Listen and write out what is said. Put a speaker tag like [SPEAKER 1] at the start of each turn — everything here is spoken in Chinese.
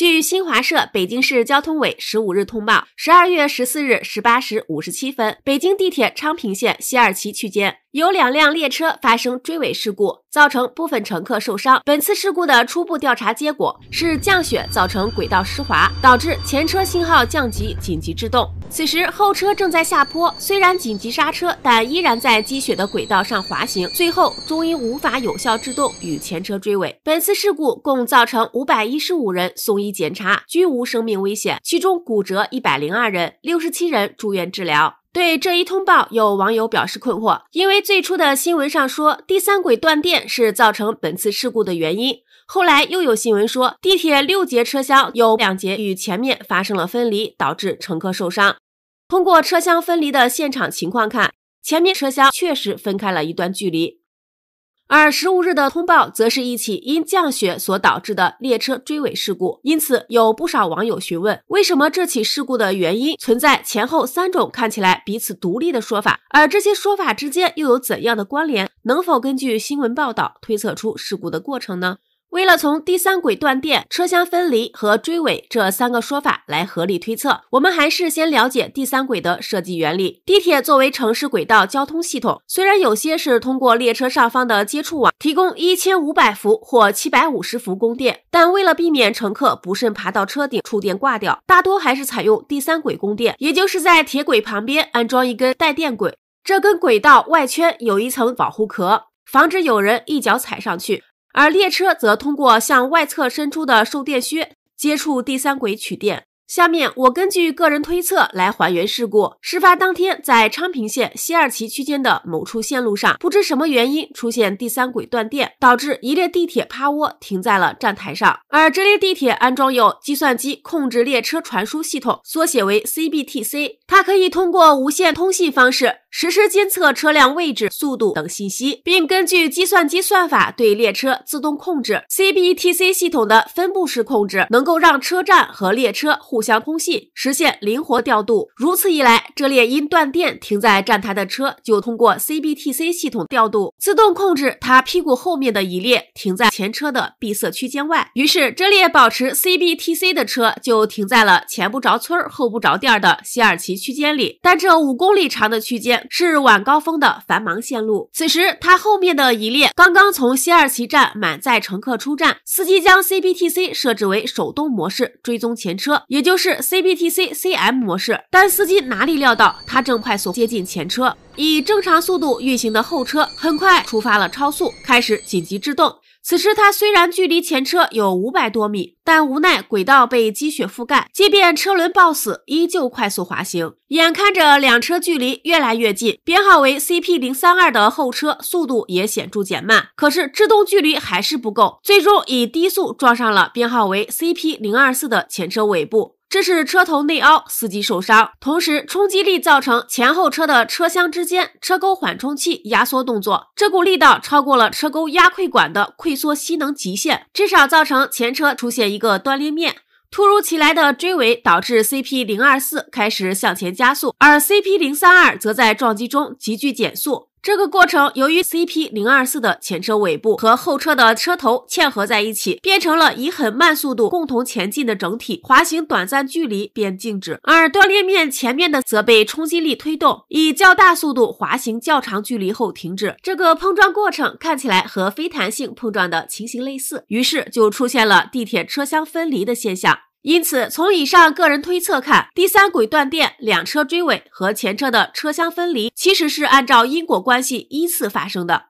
[SPEAKER 1] 据新华社北京市交通委十五日通报，十二月十四日十八时五十七分，北京地铁昌平线西二旗区间。有两辆列车发生追尾事故，造成部分乘客受伤。本次事故的初步调查结果是降雪造成轨道湿滑，导致前车信号降级，紧急制动。此时后车正在下坡，虽然紧急刹车，但依然在积雪的轨道上滑行，最后终因无法有效制动与前车追尾。本次事故共造成五百一十五人送医检查，均无生命危险，其中骨折一百零二人，六十七人住院治疗。对这一通报，有网友表示困惑，因为最初的新闻上说第三轨断电是造成本次事故的原因，后来又有新闻说地铁六节车厢有两节与前面发生了分离，导致乘客受伤。通过车厢分离的现场情况看，前面车厢确实分开了一段距离。而十五日的通报则是一起因降雪所导致的列车追尾事故，因此有不少网友询问，为什么这起事故的原因存在前后三种看起来彼此独立的说法，而这些说法之间又有怎样的关联？能否根据新闻报道推测出事故的过程呢？为了从第三轨断电、车厢分离和追尾这三个说法来合理推测，我们还是先了解第三轨的设计原理。地铁作为城市轨道交通系统，虽然有些是通过列车上方的接触网提供一千五百伏或七百五十伏供电，但为了避免乘客不慎爬到车顶触电挂掉，大多还是采用第三轨供电，也就是在铁轨旁边安装一根带电轨，这根轨道外圈有一层保护壳，防止有人一脚踩上去。而列车则通过向外侧伸出的受电靴接触第三轨取电。下面我根据个人推测来还原事故。事发当天，在昌平线西二旗区间的某处线路上，不知什么原因出现第三轨断电，导致一列地铁趴窝停在了站台上。而这列地铁安装有计算机控制列车传输系统，缩写为 CBTC。它可以通过无线通信方式实时监测车辆位置、速度等信息，并根据计算机算法对列车自动控制。CBTC 系统的分布式控制能够让车站和列车互。互相通信，实现灵活调度。如此一来，这列因断电停在站台的车就通过 CBTC 系统调度，自动控制它屁股后面的一列停在前车的闭塞区间外。于是，这列保持 CBTC 的车就停在了前不着村后不着店的西二旗区间里。但这五公里长的区间是晚高峰的繁忙线路。此时，它后面的一列刚刚从西二旗站满载乘客出站，司机将 CBTC 设置为手动模式，追踪前车，也就。就是 C B T C C M 模式，但司机哪里料到，他正快速接近前车，以正常速度运行的后车很快触发了超速，开始紧急制动。此时他虽然距离前车有五百多米，但无奈轨道被积雪覆盖，即便车轮抱死，依旧快速滑行。眼看着两车距离越来越近，编号为 C P 零三二的后车速度也显著减慢，可是制动距离还是不够，最终以低速撞上了编号为 C P 零二四的前车尾部。这是车头内凹，司机受伤，同时冲击力造成前后车的车厢之间车钩缓冲器压缩动作，这股力道超过了车钩压溃管的溃缩吸能极限，至少造成前车出现一个断裂面。突如其来的追尾导致 CP 零二四开始向前加速，而 CP 零三二则在撞击中急剧减速。这个过程，由于 CP 零二四的前车尾部和后车的车头嵌合在一起，变成了以很慢速度共同前进的整体，滑行短暂距离便静止；而断裂面前面的则被冲击力推动，以较大速度滑行较长距离后停止。这个碰撞过程看起来和非弹性碰撞的情形类似，于是就出现了地铁车厢分离的现象。因此，从以上个人推测看，第三轨断电、两车追尾和前车的车厢分离，其实是按照因果关系依次发生的。